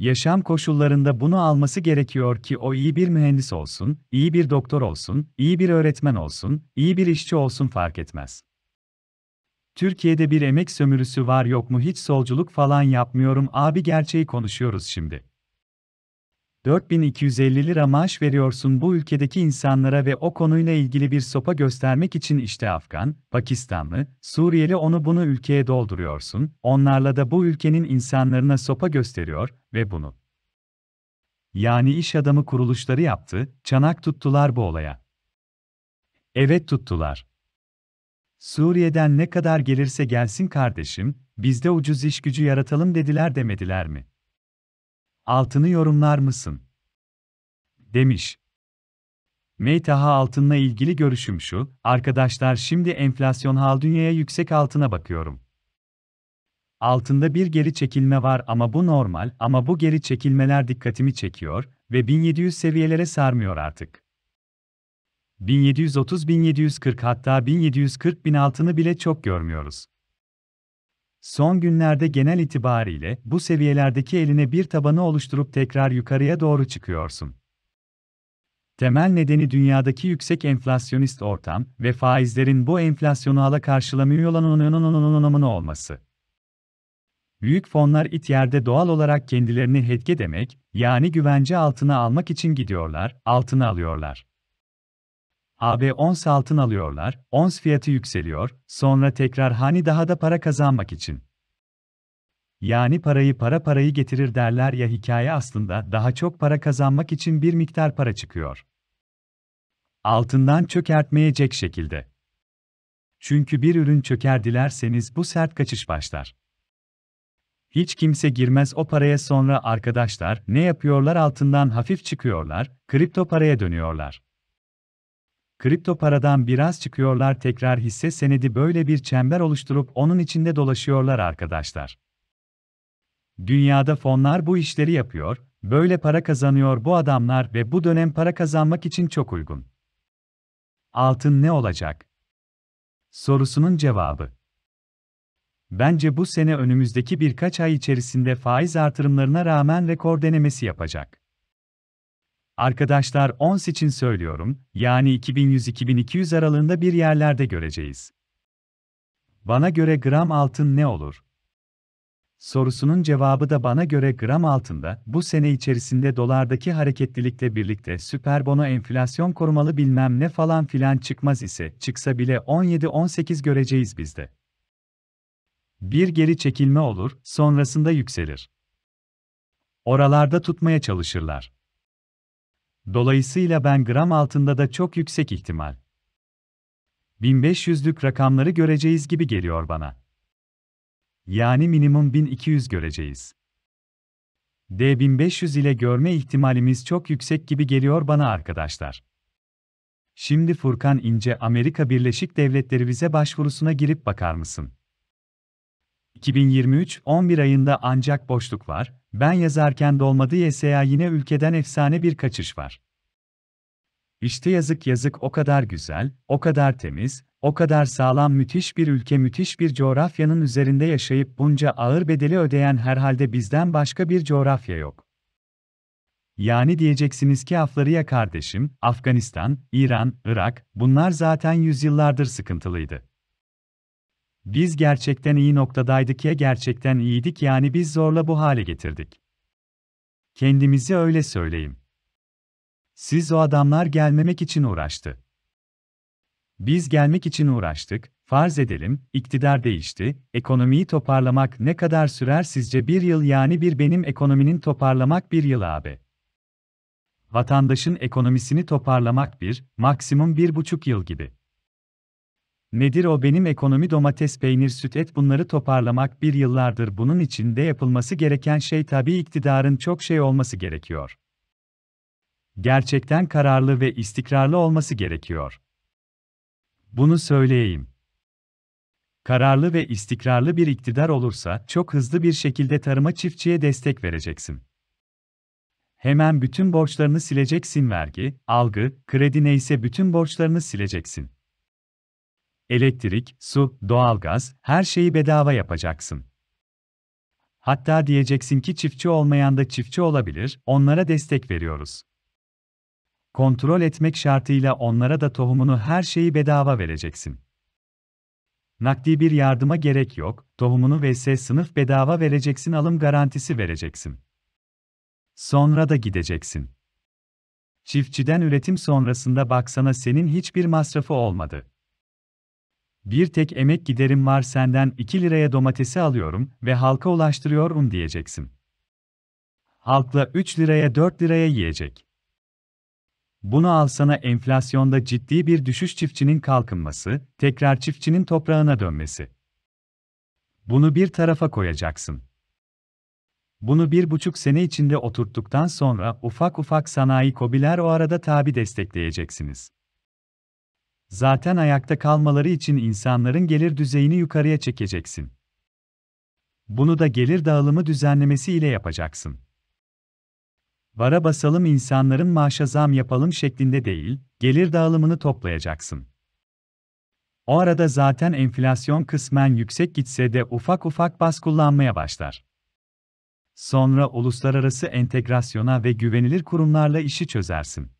Yaşam koşullarında bunu alması gerekiyor ki o iyi bir mühendis olsun, iyi bir doktor olsun, iyi bir öğretmen olsun, iyi bir işçi olsun fark etmez. Türkiye'de bir emek sömürüsü var yok mu hiç solculuk falan yapmıyorum abi gerçeği konuşuyoruz şimdi. 4250 lira maaş veriyorsun bu ülkedeki insanlara ve o konuyla ilgili bir sopa göstermek için işte Afgan, Pakistanlı, Suriyeli onu bunu ülkeye dolduruyorsun, onlarla da bu ülkenin insanlarına sopa gösteriyor ve bunu. Yani iş adamı kuruluşları yaptı, çanak tuttular bu olaya. Evet tuttular. Suriye'den ne kadar gelirse gelsin kardeşim, bizde ucuz iş gücü yaratalım dediler demediler mi? altını yorumlar mısın? Demiş. Meytaha altınla ilgili görüşüm şu, arkadaşlar şimdi enflasyon hal dünyaya yüksek altına bakıyorum. Altında bir geri çekilme var ama bu normal ama bu geri çekilmeler dikkatimi çekiyor ve 1700 seviyelere sarmıyor artık. 1730-1740 hatta 1740 bin altını bile çok görmüyoruz. Son günlerde genel itibariyle bu seviyelerdeki eline bir tabanı oluşturup tekrar yukarıya doğru çıkıyorsun. Temel nedeni dünyadaki yüksek enflasyonist ortam ve faizlerin bu enflasyonu ala karşılamıyor olan olması. Büyük fonlar it yerde doğal olarak kendilerini hedge demek, yani güvence altına almak için gidiyorlar, altına alıyorlar. AB ons altın alıyorlar, ons fiyatı yükseliyor, sonra tekrar hani daha da para kazanmak için. Yani parayı para parayı getirir derler ya hikaye aslında daha çok para kazanmak için bir miktar para çıkıyor. Altından çökertmeyecek şekilde. Çünkü bir ürün çöker dilerseniz bu sert kaçış başlar. Hiç kimse girmez o paraya sonra arkadaşlar ne yapıyorlar altından hafif çıkıyorlar, kripto paraya dönüyorlar. Kripto paradan biraz çıkıyorlar tekrar hisse senedi böyle bir çember oluşturup onun içinde dolaşıyorlar arkadaşlar. Dünyada fonlar bu işleri yapıyor, böyle para kazanıyor bu adamlar ve bu dönem para kazanmak için çok uygun. Altın ne olacak? Sorusunun cevabı. Bence bu sene önümüzdeki birkaç ay içerisinde faiz artırımlarına rağmen rekor denemesi yapacak. Arkadaşlar ons için söylüyorum, yani 2100-2200 aralığında bir yerlerde göreceğiz. Bana göre gram altın ne olur? Sorusunun cevabı da bana göre gram altında, bu sene içerisinde dolardaki hareketlilikle birlikte süper bono enflasyon korumalı bilmem ne falan filan çıkmaz ise, çıksa bile 17-18 göreceğiz bizde. Bir geri çekilme olur, sonrasında yükselir. Oralarda tutmaya çalışırlar. Dolayısıyla ben gram altında da çok yüksek ihtimal. 1500'lük rakamları göreceğiz gibi geliyor bana. Yani minimum 1200 göreceğiz. D1500 ile görme ihtimalimiz çok yüksek gibi geliyor bana arkadaşlar. Şimdi Furkan İnce Amerika Birleşik Devletleri vize başvurusuna girip bakar mısın? 2023 11 ayında ancak boşluk var, ben yazarken dolmadı YSA yine ülkeden efsane bir kaçış var. İşte yazık yazık o kadar güzel, o kadar temiz, o kadar sağlam müthiş bir ülke müthiş bir coğrafyanın üzerinde yaşayıp bunca ağır bedeli ödeyen herhalde bizden başka bir coğrafya yok. Yani diyeceksiniz ki afları kardeşim, Afganistan, İran, Irak, bunlar zaten yüzyıllardır sıkıntılıydı. Biz gerçekten iyi noktadaydık ya gerçekten iyiydik yani biz zorla bu hale getirdik. Kendimizi öyle söyleyeyim. Siz o adamlar gelmemek için uğraştı. Biz gelmek için uğraştık, farz edelim, iktidar değişti, ekonomiyi toparlamak ne kadar sürer sizce bir yıl yani bir benim ekonominin toparlamak bir yıl abi. Vatandaşın ekonomisini toparlamak bir, maksimum bir buçuk yıl gibi. Nedir o benim ekonomi domates, peynir, süt, et bunları toparlamak bir yıllardır bunun içinde yapılması gereken şey tabii iktidarın çok şey olması gerekiyor. Gerçekten kararlı ve istikrarlı olması gerekiyor. Bunu söyleyeyim. Kararlı ve istikrarlı bir iktidar olursa çok hızlı bir şekilde tarıma çiftçiye destek vereceksin. Hemen bütün borçlarını sileceksin vergi, algı, kredi neyse bütün borçlarını sileceksin elektrik, su, doğalgaz, her şeyi bedava yapacaksın. Hatta diyeceksin ki çiftçi olmayan da çiftçi olabilir, onlara destek veriyoruz. Kontrol etmek şartıyla onlara da tohumunu her şeyi bedava vereceksin. Nakdi bir yardıma gerek yok, tohumunu vs sınıf bedava vereceksin alım garantisi vereceksin. Sonra da gideceksin. Çiftçiden üretim sonrasında baksana senin hiçbir masrafı olmadı bir tek emek giderim var senden 2 liraya domatesi alıyorum ve halka ulaştırıyorum diyeceksin. Halkla 3 liraya 4 liraya yiyecek. Bunu alsana enflasyonda ciddi bir düşüş çiftçinin kalkınması, tekrar çiftçinin toprağına dönmesi. Bunu bir tarafa koyacaksın. Bunu bir buçuk sene içinde oturttuktan sonra ufak ufak sanayi kobiler o arada tabi destekleyeceksiniz. Zaten ayakta kalmaları için insanların gelir düzeyini yukarıya çekeceksin. Bunu da gelir dağılımı düzenlemesi ile yapacaksın. Vara basalım insanların maaşa zam yapalım şeklinde değil, gelir dağılımını toplayacaksın. O arada zaten enflasyon kısmen yüksek gitse de ufak ufak bas kullanmaya başlar. Sonra uluslararası entegrasyona ve güvenilir kurumlarla işi çözersin.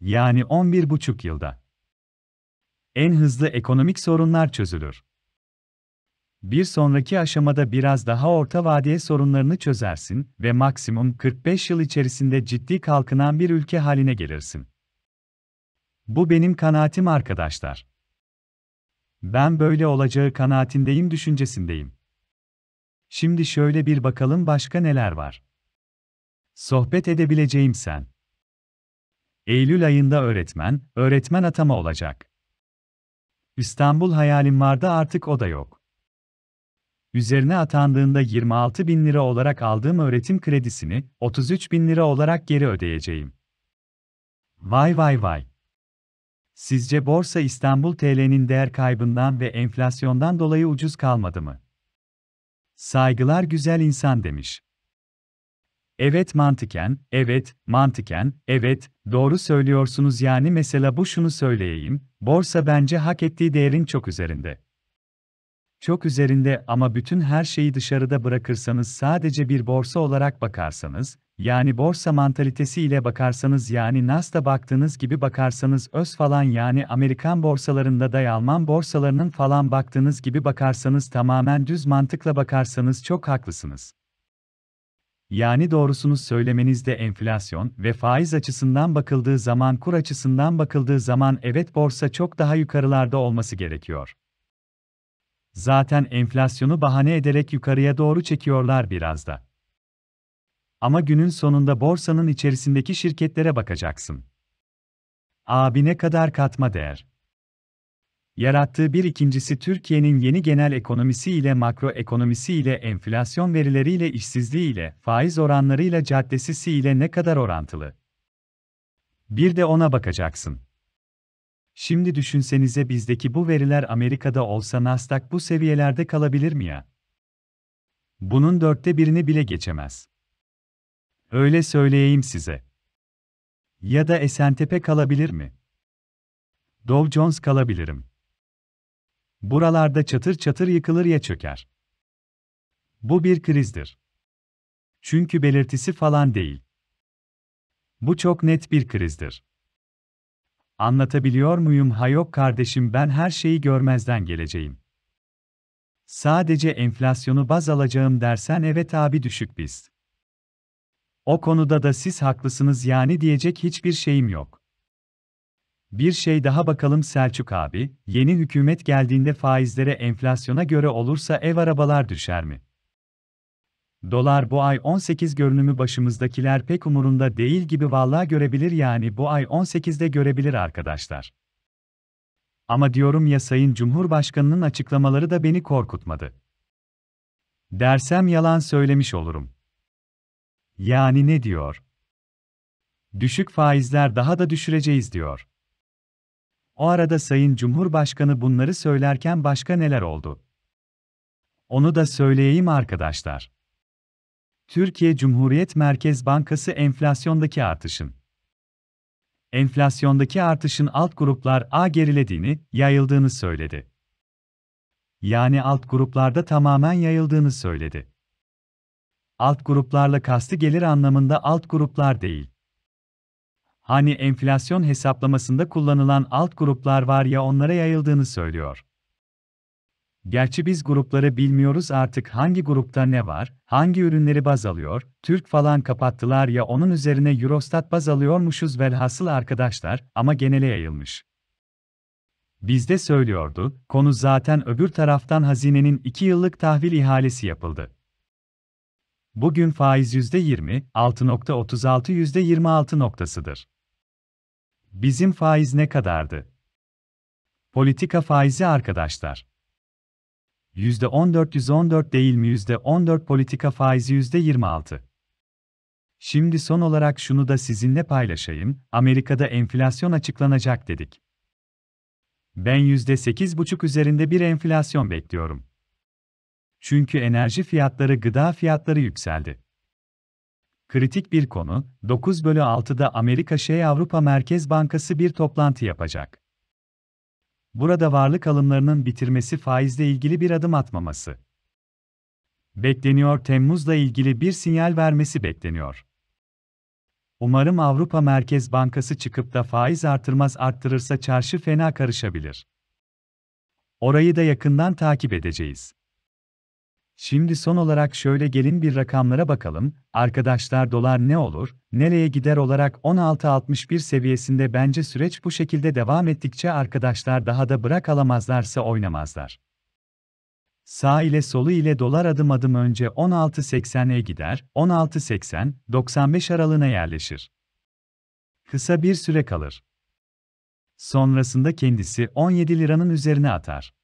Yani 11,5 yılda en hızlı ekonomik sorunlar çözülür. Bir sonraki aşamada biraz daha orta vadeye sorunlarını çözersin ve maksimum 45 yıl içerisinde ciddi kalkınan bir ülke haline gelirsin. Bu benim kanaatim arkadaşlar. Ben böyle olacağı kanaatindeyim düşüncesindeyim. Şimdi şöyle bir bakalım başka neler var. Sohbet edebileceğim sen. Eylül ayında öğretmen, öğretmen atama olacak. İstanbul hayalim vardı artık o da yok. Üzerine atandığında 26 bin lira olarak aldığım öğretim kredisini 33 bin lira olarak geri ödeyeceğim. Vay vay vay. Sizce Borsa İstanbul TL'nin değer kaybından ve enflasyondan dolayı ucuz kalmadı mı? Saygılar güzel insan demiş. Evet mantıken, evet, mantıken, evet, doğru söylüyorsunuz yani mesela bu şunu söyleyeyim, borsa bence hak ettiği değerin çok üzerinde. Çok üzerinde ama bütün her şeyi dışarıda bırakırsanız sadece bir borsa olarak bakarsanız, yani borsa mantalitesi ile bakarsanız yani Nas'ta baktığınız gibi bakarsanız öz falan yani Amerikan borsalarında da Alman borsalarının falan baktığınız gibi bakarsanız tamamen düz mantıkla bakarsanız çok haklısınız. Yani doğrusunu söylemenizde enflasyon ve faiz açısından bakıldığı zaman kur açısından bakıldığı zaman evet borsa çok daha yukarılarda olması gerekiyor. Zaten enflasyonu bahane ederek yukarıya doğru çekiyorlar biraz da. Ama günün sonunda borsanın içerisindeki şirketlere bakacaksın. Abi ne kadar katma değer? yarattığı bir ikincisi Türkiye'nin yeni genel ekonomisi ile makroekonomisi ile enflasyon verileriyle işsizliği ile faiz oranlarıyla caddesisi ile ne kadar orantılı. Bir de ona bakacaksın. Şimdi düşünsenize bizdeki bu veriler Amerika'da olsa Nasdaq bu seviyelerde kalabilir mi ya? Bunun dörtte birini bile geçemez. Öyle söyleyeyim size. Ya da S&P kalabilir mi? Dow Jones kalabilirim. Buralarda çatır çatır yıkılır ya çöker. Bu bir krizdir. Çünkü belirtisi falan değil. Bu çok net bir krizdir. Anlatabiliyor muyum ha yok kardeşim ben her şeyi görmezden geleceğim. Sadece enflasyonu baz alacağım dersen evet abi düşük biz. O konuda da siz haklısınız yani diyecek hiçbir şeyim yok. Bir şey daha bakalım Selçuk abi, yeni hükümet geldiğinde faizlere enflasyona göre olursa ev arabalar düşer mi? Dolar bu ay 18 görünümü başımızdakiler pek umurunda değil gibi vallahi görebilir yani bu ay 18'de görebilir arkadaşlar. Ama diyorum ya Sayın Cumhurbaşkanı'nın açıklamaları da beni korkutmadı. Dersem yalan söylemiş olurum. Yani ne diyor? Düşük faizler daha da düşüreceğiz diyor. O arada Sayın Cumhurbaşkanı bunları söylerken başka neler oldu? Onu da söyleyeyim arkadaşlar. Türkiye Cumhuriyet Merkez Bankası enflasyondaki artışın enflasyondaki artışın alt gruplar A gerilediğini, yayıldığını söyledi. Yani alt gruplarda tamamen yayıldığını söyledi. Alt gruplarla kastı gelir anlamında alt gruplar değil hani enflasyon hesaplamasında kullanılan alt gruplar var ya onlara yayıldığını söylüyor. Gerçi biz grupları bilmiyoruz artık hangi grupta ne var, hangi ürünleri baz alıyor, Türk falan kapattılar ya onun üzerine Eurostat baz alıyormuşuz velhasıl arkadaşlar ama genele yayılmış. Bizde söylüyordu, konu zaten öbür taraftan hazinenin 2 yıllık tahvil ihalesi yapıldı. Bugün faiz %20, 6.36 %26 noktasıdır. Bizim faiz ne kadardı? Politika faizi arkadaşlar. %14 114 değil mi %14 politika faizi %26. Şimdi son olarak şunu da sizinle paylaşayım. Amerika'da enflasyon açıklanacak dedik. Ben %8,5 üzerinde bir enflasyon bekliyorum. Çünkü enerji fiyatları, gıda fiyatları yükseldi. Kritik bir konu, 9 bölü 6'da Amerika şey Avrupa Merkez Bankası bir toplantı yapacak. Burada varlık alımlarının bitirmesi faizle ilgili bir adım atmaması. Bekleniyor Temmuz'la ilgili bir sinyal vermesi bekleniyor. Umarım Avrupa Merkez Bankası çıkıp da faiz artırmaz arttırırsa çarşı fena karışabilir. Orayı da yakından takip edeceğiz. Şimdi son olarak şöyle gelin bir rakamlara bakalım. Arkadaşlar dolar ne olur, nereye gider olarak 16.61 seviyesinde bence süreç bu şekilde devam ettikçe arkadaşlar daha da bırak alamazlarsa oynamazlar. Sağ ile solu ile dolar adım adım önce 16.80'e gider, 16.80, 95 aralığına yerleşir. Kısa bir süre kalır. Sonrasında kendisi 17 liranın üzerine atar.